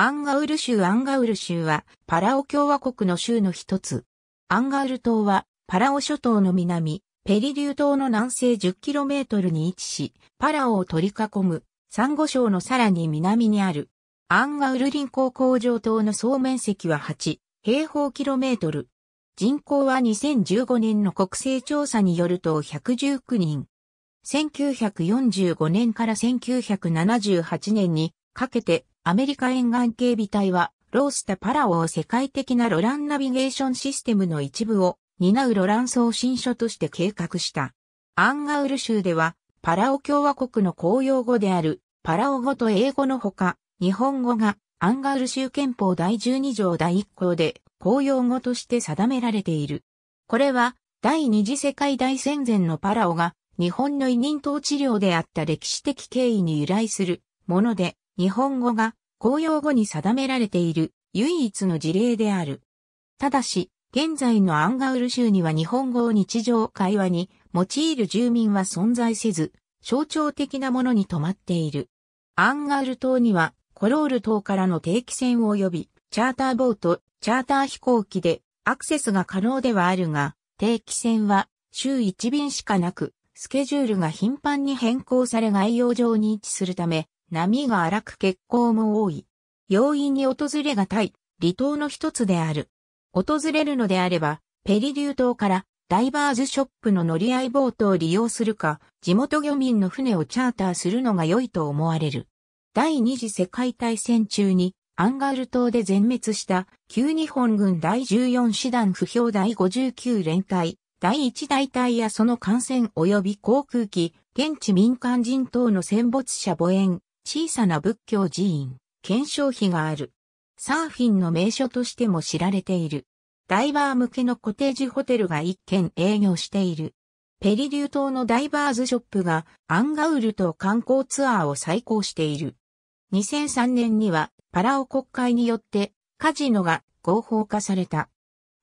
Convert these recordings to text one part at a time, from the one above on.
アンガウル州アンガウル州はパラオ共和国の州の一つ。アンガウル島はパラオ諸島の南、ペリリュー島の南西 10km に位置し、パラオを取り囲むサンゴ礁のさらに南にある。アンガウル臨港工場島の総面積は8平方キロメートル。人口は2015年の国勢調査によると119人。1945年から1978年にかけてアメリカ沿岸警備隊は、ロースタパラオを世界的なロランナビゲーションシステムの一部を担うロラン送信所として計画した。アンガウル州では、パラオ共和国の公用語であるパラオ語と英語のほか、日本語がアンガウル州憲法第12条第1項で公用語として定められている。これは第二次世界大戦前のパラオが日本の委任統治領であった歴史的経緯に由来するもので、日本語が公用語に定められている唯一の事例である。ただし、現在のアンガウル州には日本語を日常会話に用いる住民は存在せず、象徴的なものに止まっている。アンガウル島にはコロール島からの定期船及びチャーターボート、チャーター飛行機でアクセスが可能ではあるが、定期船は週1便しかなく、スケジュールが頻繁に変更され概要上に位置するため、波が荒く欠航も多い。容易に訪れがたい、離島の一つである。訪れるのであれば、ペリリュー島からダイバーズショップの乗り合いボートを利用するか、地元漁民の船をチャーターするのが良いと思われる。第二次世界大戦中にアンガール島で全滅した旧日本軍第14師団不評第59連隊、第1大隊やその艦船及び航空機、現地民間人等の戦没者母園、小さな仏教寺院、検証碑がある。サーフィンの名所としても知られている。ダイバー向けのコテージホテルが1軒営業している。ペリリュー島のダイバーズショップがアンガウルと観光ツアーを再興している。2003年にはパラオ国会によってカジノが合法化された。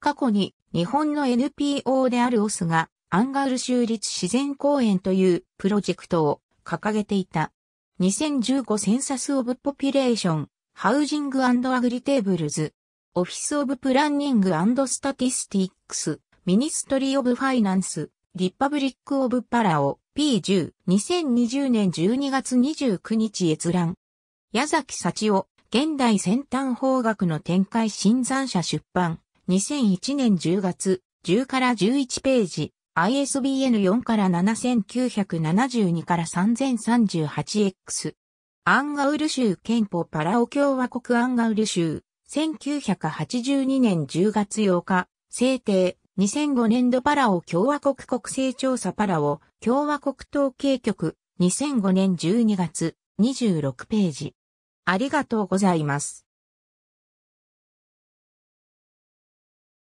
過去に日本の NPO であるオスがアンガウル州立自然公園というプロジェクトを掲げていた。2015センサス・オブ・ポピュレーション、ハウジング・アグリテーブルズ、オフィス・オブ・プランニング・スタティスティックス、ミニストリー・オブ・ファイナンス、リパブリック・オブ・パラオ、P10、2020年12月29日閲覧。矢崎幸夫、現代先端法学の展開新山社出版、2001年10月、10から11ページ。ISBN 4から7972から 3038X。アンガウル州憲法パラオ共和国アンガウル州。1982年10月8日、制定、2005年度パラオ共和国国勢調査パラオ共和国統計局、2005年12月、26ページ。ありがとうございます。